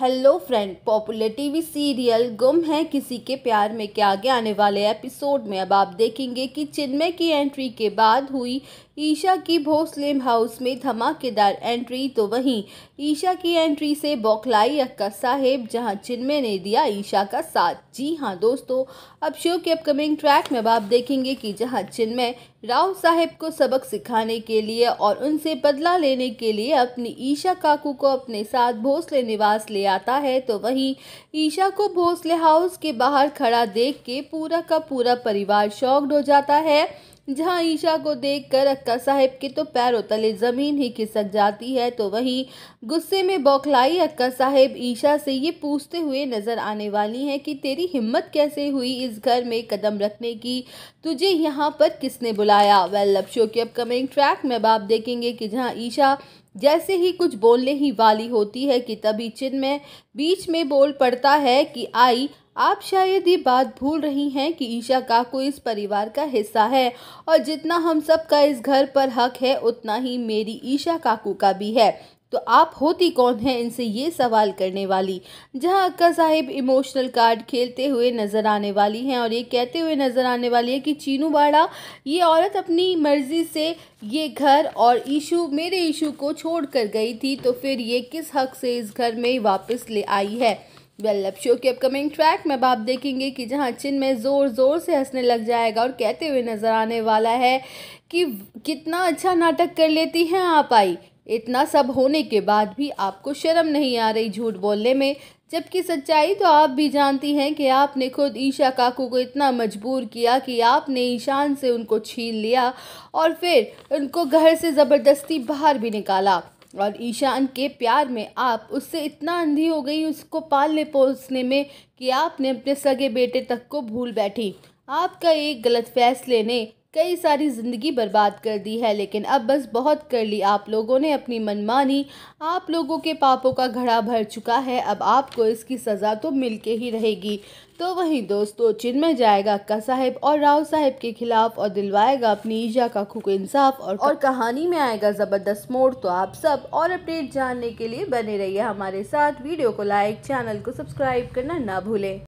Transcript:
hello friend popular TV serial Ghum Hai किसी के प्यार में के आगे आने वाले एपिसोड में अब आप देखेंगे कि चिन्मय की एंट्री के बाद हुई ईशा की भोसले हाउस में धमाकेदार एंट्री तो वहीं ईशा की एंट्री से बौखलाई अक्का साहेब जहां चिन्मय ने दिया ईशा का साथ जी हां दोस्तों अब शो के अपकमिंग ट्रैक में अब आप देखेंगे कि जहां चिन्मय राव साहेब को सबक सिखाने के लिए और उनसे बदला लेने के लिए अपनी ईशा काकू को अपने साथ भोसले निवास ले आता है तो वहीं ईशा को भोसले हाउस के बाहर खड़ा देख के पूरा का पूरा परिवार शॉक्ड हो जाता है जहां ईशा को देखकर अक्का साहेब के तो पैरों तले ज़मीन ही खिसक जाती है तो वहीं गुस्से में बौखलाई अक्का साहेब ईशा से ये पूछते हुए नज़र आने वाली हैं कि तेरी हिम्मत कैसे हुई इस घर में कदम रखने की तुझे यहाँ पर किसने बुलाया वेल लव शो के अपकमिंग ट्रैक में अब आप देखेंगे कि जहाँ ईशा जैसे ही कुछ बोलने ही वाली होती है कि तभी चिन्ह में बीच में बोल पड़ता है कि आई आप शायद ये बात भूल रही हैं कि ईशा काकू इस परिवार का हिस्सा है और जितना हम सब का इस घर पर हक है उतना ही मेरी ईशा काकू का भी है तो आप होती कौन है इनसे ये सवाल करने वाली जहां अक्का साहिब इमोशनल कार्ड खेलते हुए नज़र आने वाली हैं और ये कहते हुए नज़र आने वाली है कि चीनू बाड़ा ये औरत अपनी मर्ज़ी से ये घर और ईशू मेरे ईशू को छोड़ कर गई थी तो फिर ये किस हक से इस घर में वापस ले आई है वेल लव शो के अपकमिंग ट्रैक में आप देखेंगे कि जहां में ज़ोर ज़ोर से हंसने लग जाएगा और कहते हुए नज़र आने वाला है कि कितना अच्छा नाटक कर लेती हैं आप आई इतना सब होने के बाद भी आपको शर्म नहीं आ रही झूठ बोलने में जबकि सच्चाई तो आप भी जानती हैं कि आपने खुद ईशा काकू को इतना मजबूर किया कि आपने ईशान से उनको छीन लिया और फिर उनको घर से ज़बरदस्ती बाहर भी निकाला और ईशान के प्यार में आप उससे इतना अंधी हो गई उसको पालने पोसने में कि आपने अपने सगे बेटे तक को भूल बैठी आपका एक गलत फैसले ने कई सारी ज़िंदगी बर्बाद कर दी है लेकिन अब बस बहुत कर ली आप लोगों ने अपनी मनमानी आप लोगों के पापों का घड़ा भर चुका है अब आपको इसकी सज़ा तो मिल के ही रहेगी तो वहीं दोस्तों में जाएगा अक्का साहेब और राव साहेब के खिलाफ और दिलवाएगा अपनी ईजा का खुक इंसाफ और, और कहानी में आएगा ज़बरदस्त मोड़ तो आप सब और अपडेट जानने के लिए बने रहिए हमारे साथ वीडियो को लाइक चैनल को सब्सक्राइब करना ना भूलें